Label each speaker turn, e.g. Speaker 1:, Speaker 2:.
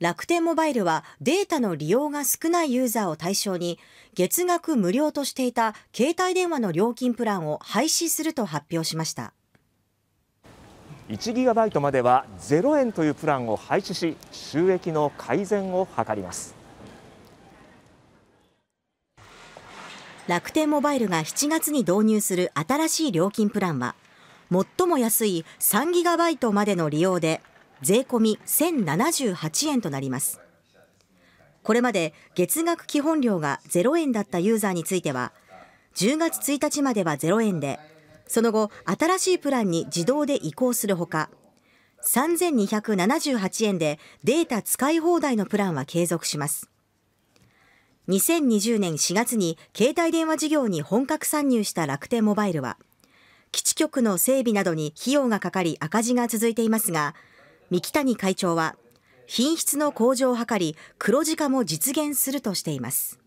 Speaker 1: 楽天モバイルはデータの利用が少ないユーザーを対象に月額無料としていた携帯電話の料金プランを廃止すると発表しました
Speaker 2: 1ギガバイトまでは0円というプランを廃止し収益の改善を図ります
Speaker 1: 楽天モバイルが7月に導入する新しい料金プランは最も安い3ギガバイトまでの利用で税込1078円となりますこれまで月額基本料が0円だったユーザーについては10月1日までは0円でその後新しいプランに自動で移行するほか3278円でデータ使い放題のプランは継続します2020年4月に携帯電話事業に本格参入した楽天モバイルは基地局の整備などに費用がかかり赤字が続いていますが三木谷会長は品質の向上を図り黒字化も実現するとしています